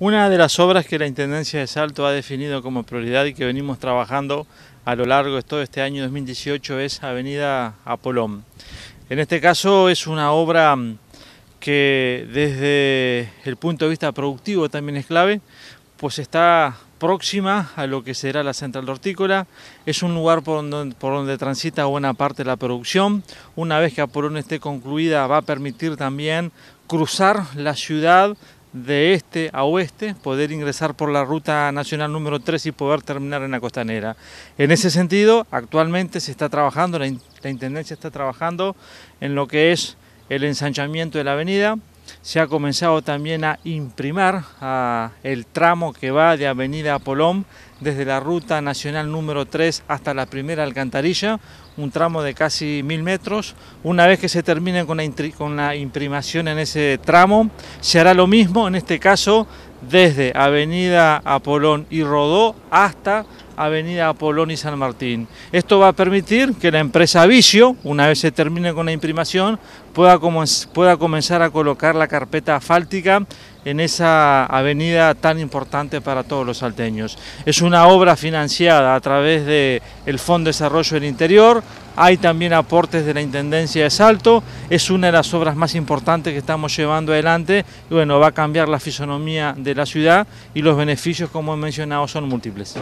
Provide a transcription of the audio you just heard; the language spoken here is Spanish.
Una de las obras que la Intendencia de Salto ha definido como prioridad y que venimos trabajando a lo largo de todo este año 2018 es Avenida Apolón. En este caso es una obra mm, que desde el punto de vista productivo también es clave, pues está próxima a lo que será la central hortícola, es un lugar por donde, transita buena parte de la producción, una vez que Apolón esté concluida va a permitir también cruzar la ciudad de este a oeste, poder ingresar por la ruta nacional número 3 y poder terminar en la costanera. En ese sentido, actualmente se está trabajando, la, Intendencia está trabajando en lo que es el ensanchamiento de la avenida, se ha comenzado también a imprimir el tramo que va de Avenida Apolón desde la ruta nacional número 3 hasta la primera alcantarilla, un tramo de casi mil metros. Una vez que se termine con la imprimación en ese tramo, se hará lo mismo, en este caso desde Avenida Apolón y Rodó hasta Avenida Apolón y San Martín. Esto va a permitir que la empresa Vicio, una vez se termine con la imprimación, pueda, pueda comenzar a colocar la carpeta asfáltica en esa avenida tan importante para todos los salteños. Es una obra financiada a través del Fondo de Desarrollo del Interior, hay también aportes de la Intendencia de Salto, es una de las obras más importantes que estamos llevando adelante y bueno, va a cambiar la fisonomía de la ciudad y los beneficios, como he mencionado, son múltiples.